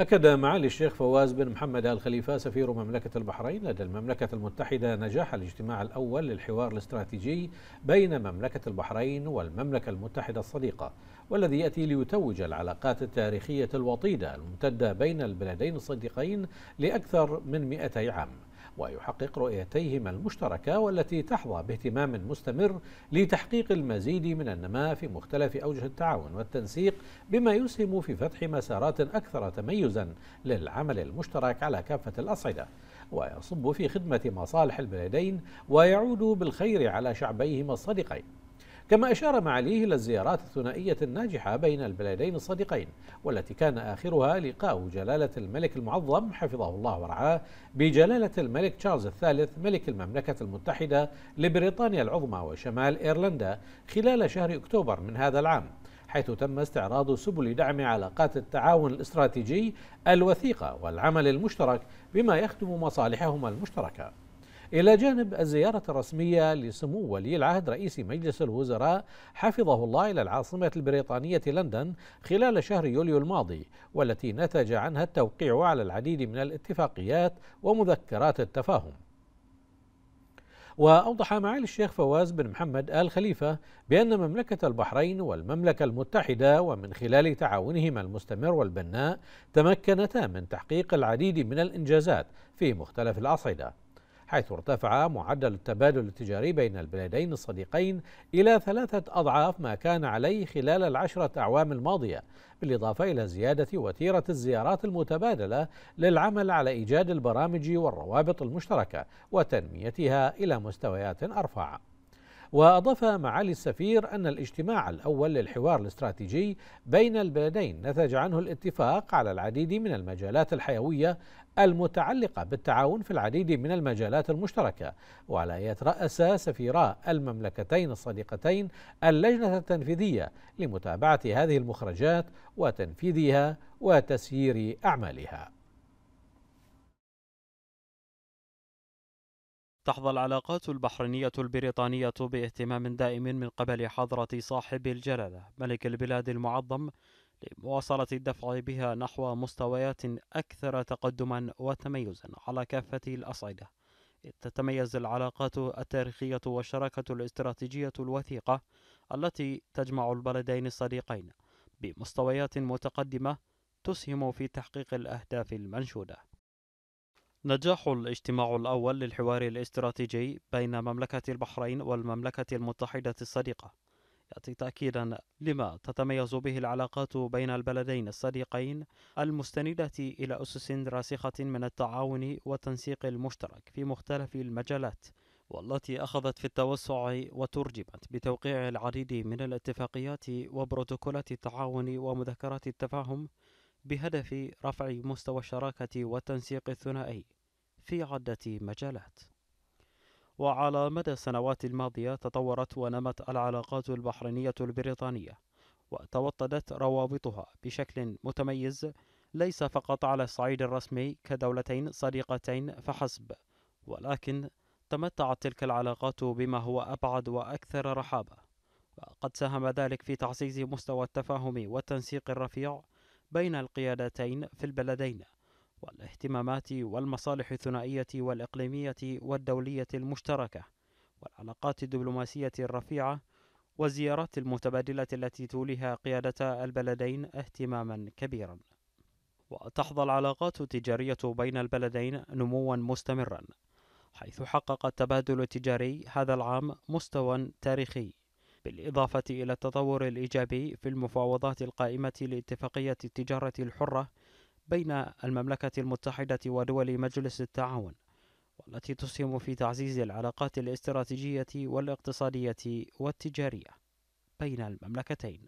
أكد معالي الشيخ فواز بن محمد آل خليفة سفير مملكة البحرين لدى المملكة المتحدة نجاح الاجتماع الأول للحوار الاستراتيجي بين مملكة البحرين والمملكة المتحدة الصديقة والذي يأتي ليتوج العلاقات التاريخية الوطيدة الممتدة بين البلدين الصديقين لأكثر من 200 عام ويحقق رؤيتيهما المشتركة والتي تحظى باهتمام مستمر لتحقيق المزيد من النماء في مختلف أوجه التعاون والتنسيق بما يسهم في فتح مسارات أكثر تميزا للعمل المشترك على كافة الأصعدة ويصب في خدمة مصالح البلدين ويعود بالخير على شعبيهما الصديقين كما أشار معاليه إلى الزيارات الثنائية الناجحة بين البلدين الصديقين والتي كان آخرها لقاء جلالة الملك المعظم حفظه الله ورعاه بجلالة الملك تشارلز الثالث ملك المملكة المتحدة لبريطانيا العظمى وشمال إيرلندا خلال شهر أكتوبر من هذا العام حيث تم استعراض سبل دعم علاقات التعاون الاستراتيجي الوثيقة والعمل المشترك بما يخدم مصالحهما المشتركة إلى جانب الزيارة الرسمية لسمو ولي العهد رئيس مجلس الوزراء حفظه الله إلى العاصمة البريطانية لندن خلال شهر يوليو الماضي والتي نتج عنها التوقيع على العديد من الاتفاقيات ومذكرات التفاهم وأوضح معالي الشيخ فواز بن محمد آل خليفة بأن مملكة البحرين والمملكة المتحدة ومن خلال تعاونهما المستمر والبناء تمكنتا من تحقيق العديد من الإنجازات في مختلف الأصعدة حيث ارتفع معدل التبادل التجاري بين البلدين الصديقين إلى ثلاثة أضعاف ما كان عليه خلال العشرة أعوام الماضية بالإضافة إلى زيادة وتيرة الزيارات المتبادلة للعمل على إيجاد البرامج والروابط المشتركة وتنميتها إلى مستويات أرفع وأضاف معالي السفير أن الاجتماع الأول للحوار الاستراتيجي بين البلدين نتج عنه الاتفاق على العديد من المجالات الحيوية المتعلقة بالتعاون في العديد من المجالات المشتركة وعلى يترأس سفيرا المملكتين الصديقتين اللجنة التنفيذية لمتابعة هذه المخرجات وتنفيذها وتسيير أعمالها تحظى العلاقات البحرينية البريطانية باهتمام دائم من قبل حضرة صاحب الجلالة ملك البلاد المعظم لمواصلة الدفع بها نحو مستويات أكثر تقدما وتميزا على كافة الأصعدة تتميز العلاقات التاريخية والشراكة الاستراتيجية الوثيقة التي تجمع البلدين الصديقين بمستويات متقدمة تسهم في تحقيق الأهداف المنشودة نجاح الاجتماع الأول للحوار الاستراتيجي بين مملكة البحرين والمملكة المتحدة الصديقة يأتي تأكيدا لما تتميز به العلاقات بين البلدين الصديقين المستندة إلى أسس راسخة من التعاون والتنسيق المشترك في مختلف المجالات والتي أخذت في التوسع وترجمت بتوقيع العديد من الاتفاقيات وبروتوكولات التعاون ومذكرات التفاهم بهدف رفع مستوى الشراكة والتنسيق الثنائي في عدة مجالات. وعلى مدى السنوات الماضية تطورت ونمت العلاقات البحرينية البريطانية، وتوطدت روابطها بشكل متميز ليس فقط على الصعيد الرسمي كدولتين صديقتين فحسب، ولكن تمتعت تلك العلاقات بما هو أبعد وأكثر رحابة، وقد ساهم ذلك في تعزيز مستوى التفاهم والتنسيق الرفيع بين القيادتين في البلدين والاهتمامات والمصالح الثنائية والإقليمية والدولية المشتركة والعلاقات الدبلوماسية الرفيعة والزيارات المتبادلة التي توليها قيادة البلدين اهتماما كبيرا وتحظى العلاقات التجارية بين البلدين نموا مستمرا حيث حقق التبادل التجاري هذا العام مستوى تاريخي بالإضافة إلى التطور الإيجابي في المفاوضات القائمة لاتفاقية التجارة الحرة بين المملكة المتحدة ودول مجلس التعاون والتي تسهم في تعزيز العلاقات الاستراتيجية والاقتصادية والتجارية بين المملكتين